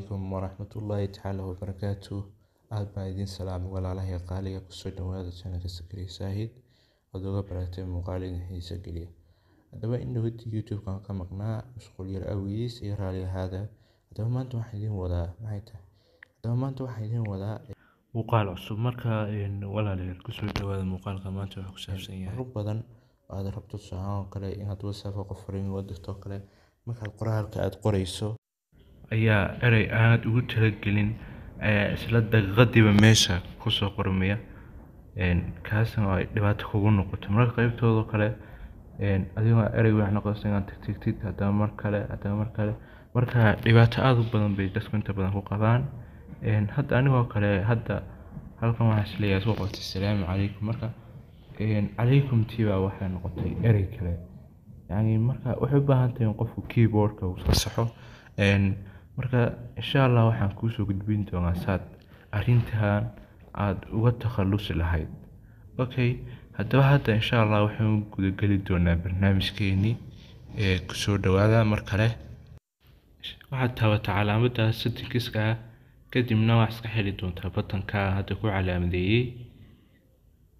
Asalaamu waraxmatullaahi tacaalaa wabarakaatuh aad baan idin salaamay walaalahay qaaliga kusoo dhawaada channelka Sakarya Saahid aad uga baratay muuqaal idin geliya haddaba indhahoodii youtube-kan ka maqnaa mashquul yar awgiis iyo raalli ahaada haddaba maanta waxaan idin wadaa maxay tahay haddaba maanta waxaan idin wadaa muuqaal cusub marka walaalayaal kusoo dhawaada muuqaalka maanta wuxuu ku saabsan yahay rug badan aad rabto tusaale oo kale inaad whatsapp qof fariin wadato kale markaad qoraalka aad qorayso ayaa eray aad ugu talagelin isla daqiiqadiiba meesha kusoo qormiya kaasna ay dhibaato kugu noqoto marka qaybtooda kale adigoo erey wax noqosa inaad tigtigtid haddaba mar kale haddaba mar kale marka dhibaato aada u badan bay dadku inta badan ku qabaan hadda anigoo kale hadda halkan waxaan isleeyahay soo qabtay salaamu calaykum marka calaykum tiibaa waxay noqotay erey kale yani marka waxay u baahan tahay in qofku keyboardka uu sasaxo marka insha allah waxaan kuusoo gudbin doonaa saad arintan aad uga takhalusi lahayd okay haddaba hadda insha allah waxaynu gudageli doonaa barnaamijkeenii ee kusoo dhawaada mar kale waxaad taabataa calaamadda sitinkiska ah, kadibna waxaad iska xeli doontaa batanka hadda ku calaamadeeyey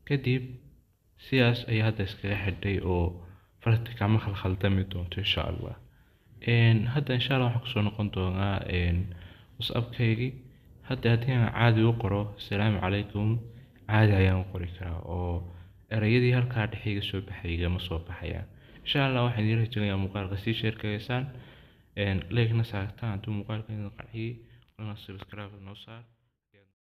kadib sidaas ayaa hadda iskaga xidhay oo fartiga ma khalkhaldami doonto insha allah hadda insha allah waxaan kusoo noqon doonaa wasabkaygii hadda haddii aan caadi u qoro asalaamu calaykum caadi ayaan u qori karaa oo erayadii halkaa dhexeyga soo baxayga ma soo baxayaan insha allah waxaan idiin rajagayaa muuqaalka sii sheerkageysaan leegna saagtaan hadduu muuqaalka idin qanciyey lana subscribe noo saar